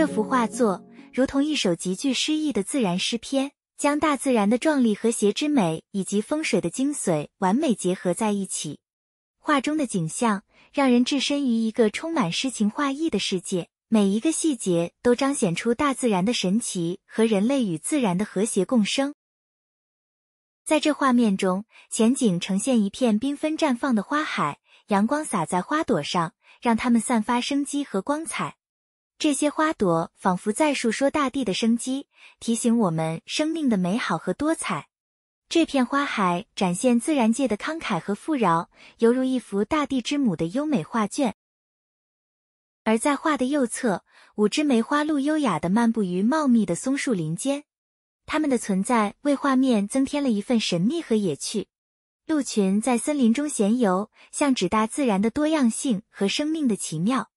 这幅画作如同一首极具诗意的自然诗篇，将大自然的壮丽和谐之美以及风水的精髓完美结合在一起。画中的景象让人置身于一个充满诗情画意的世界，每一个细节都彰显出大自然的神奇和人类与自然的和谐共生。在这画面中，前景呈现一片缤纷绽放的花海，阳光洒在花朵上，让它们散发生机和光彩。这些花朵仿佛在述说大地的生机，提醒我们生命的美好和多彩。这片花海展现自然界的慷慨和富饶，犹如一幅大地之母的优美画卷。而在画的右侧，五只梅花鹿优雅地漫步于茂密的松树林间，它们的存在为画面增添了一份神秘和野趣。鹿群在森林中闲游，像指大自然的多样性和生命的奇妙。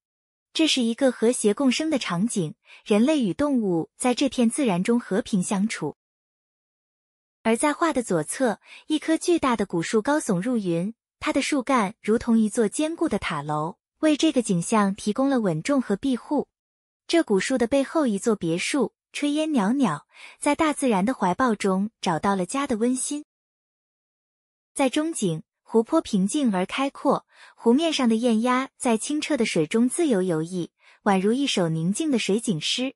这是一个和谐共生的场景，人类与动物在这片自然中和平相处。而在画的左侧，一棵巨大的古树高耸入云，它的树干如同一座坚固的塔楼，为这个景象提供了稳重和庇护。这古树的背后，一座别墅，炊烟袅袅，在大自然的怀抱中找到了家的温馨。在中景。湖泊平静而开阔，湖面上的雁鸭在清澈的水中自由游弋，宛如一首宁静的水景诗。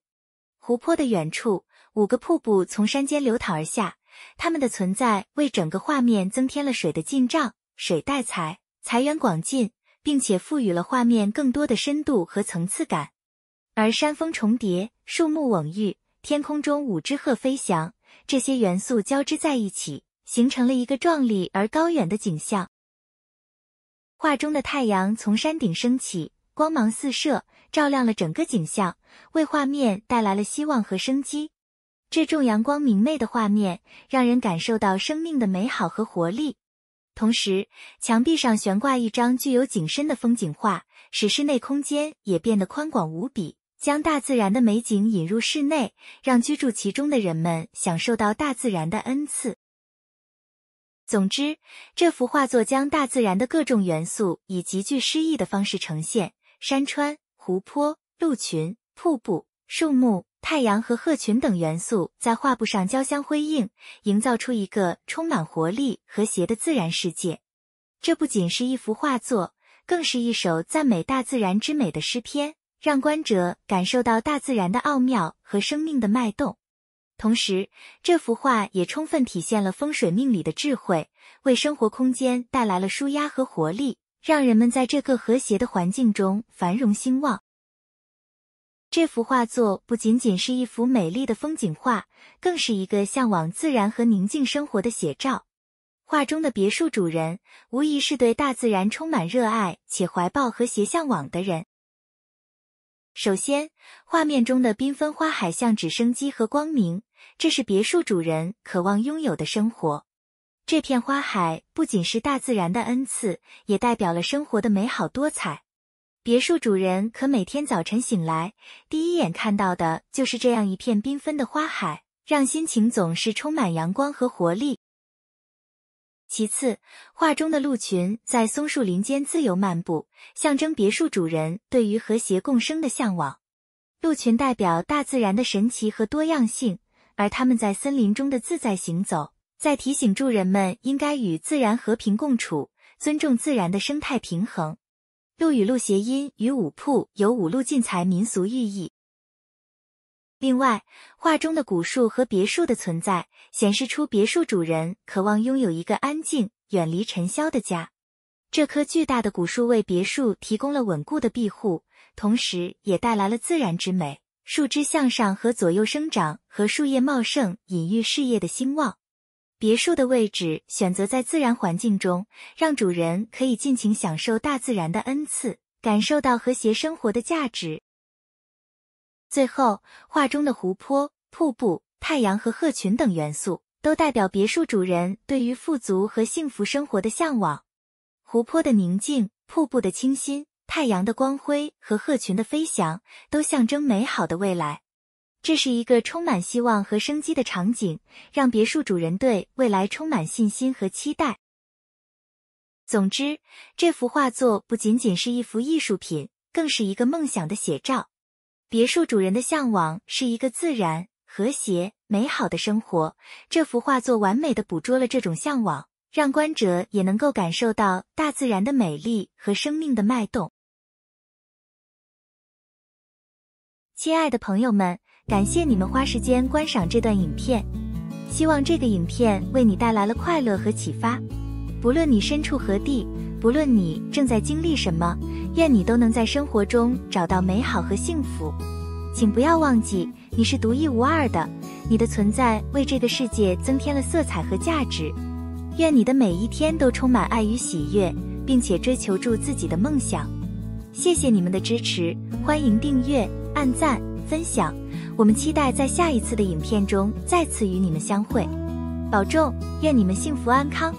湖泊的远处，五个瀑布从山间流淌而下，它们的存在为整个画面增添了水的进账，水带财，财源广进，并且赋予了画面更多的深度和层次感。而山峰重叠，树木蓊郁，天空中五只鹤飞翔，这些元素交织在一起。形成了一个壮丽而高远的景象。画中的太阳从山顶升起，光芒四射，照亮了整个景象，为画面带来了希望和生机。这种阳光明媚的画面，让人感受到生命的美好和活力。同时，墙壁上悬挂一张具有景深的风景画，使室内空间也变得宽广无比，将大自然的美景引入室内，让居住其中的人们享受到大自然的恩赐。总之，这幅画作将大自然的各种元素以极具诗意的方式呈现，山川、湖泊、鹿群、瀑布、树木、太阳和鹤群等元素在画布上交相辉映，营造出一个充满活力、和谐的自然世界。这不仅是一幅画作，更是一首赞美大自然之美的诗篇，让观者感受到大自然的奥妙和生命的脉动。同时，这幅画也充分体现了风水命理的智慧，为生活空间带来了舒压和活力，让人们在这个和谐的环境中繁荣兴旺。这幅画作不仅仅是一幅美丽的风景画，更是一个向往自然和宁静生活的写照。画中的别墅主人，无疑是对大自然充满热爱且怀抱和谐向往的人。首先，画面中的缤纷花海像直升机和光明，这是别墅主人渴望拥有的生活。这片花海不仅是大自然的恩赐，也代表了生活的美好多彩。别墅主人可每天早晨醒来，第一眼看到的就是这样一片缤纷的花海，让心情总是充满阳光和活力。其次，画中的鹿群在松树林间自由漫步，象征别墅主人对于和谐共生的向往。鹿群代表大自然的神奇和多样性，而它们在森林中的自在行走，在提醒住人们应该与自然和平共处，尊重自然的生态平衡。鹿与鹿谐音，与五铺有五路进财民俗寓意。另外，画中的古树和别墅的存在，显示出别墅主人渴望拥有一个安静、远离尘嚣的家。这棵巨大的古树为别墅提供了稳固的庇护，同时也带来了自然之美。树枝向上和左右生长，和树叶茂盛，隐喻事业的兴旺。别墅的位置选择在自然环境中，让主人可以尽情享受大自然的恩赐，感受到和谐生活的价值。最后，画中的湖泊、瀑布、太阳和鹤群等元素，都代表别墅主人对于富足和幸福生活的向往。湖泊的宁静，瀑布的清新，太阳的光辉和鹤群的飞翔，都象征美好的未来。这是一个充满希望和生机的场景，让别墅主人对未来充满信心和期待。总之，这幅画作不仅仅是一幅艺术品，更是一个梦想的写照。别墅主人的向往是一个自然、和谐、美好的生活。这幅画作完美的捕捉了这种向往，让观者也能够感受到大自然的美丽和生命的脉动。亲爱的朋友们，感谢你们花时间观赏这段影片，希望这个影片为你带来了快乐和启发。不论你身处何地，不论你正在经历什么。愿你都能在生活中找到美好和幸福，请不要忘记你是独一无二的，你的存在为这个世界增添了色彩和价值。愿你的每一天都充满爱与喜悦，并且追求住自己的梦想。谢谢你们的支持，欢迎订阅、按赞、分享。我们期待在下一次的影片中再次与你们相会。保重，愿你们幸福安康。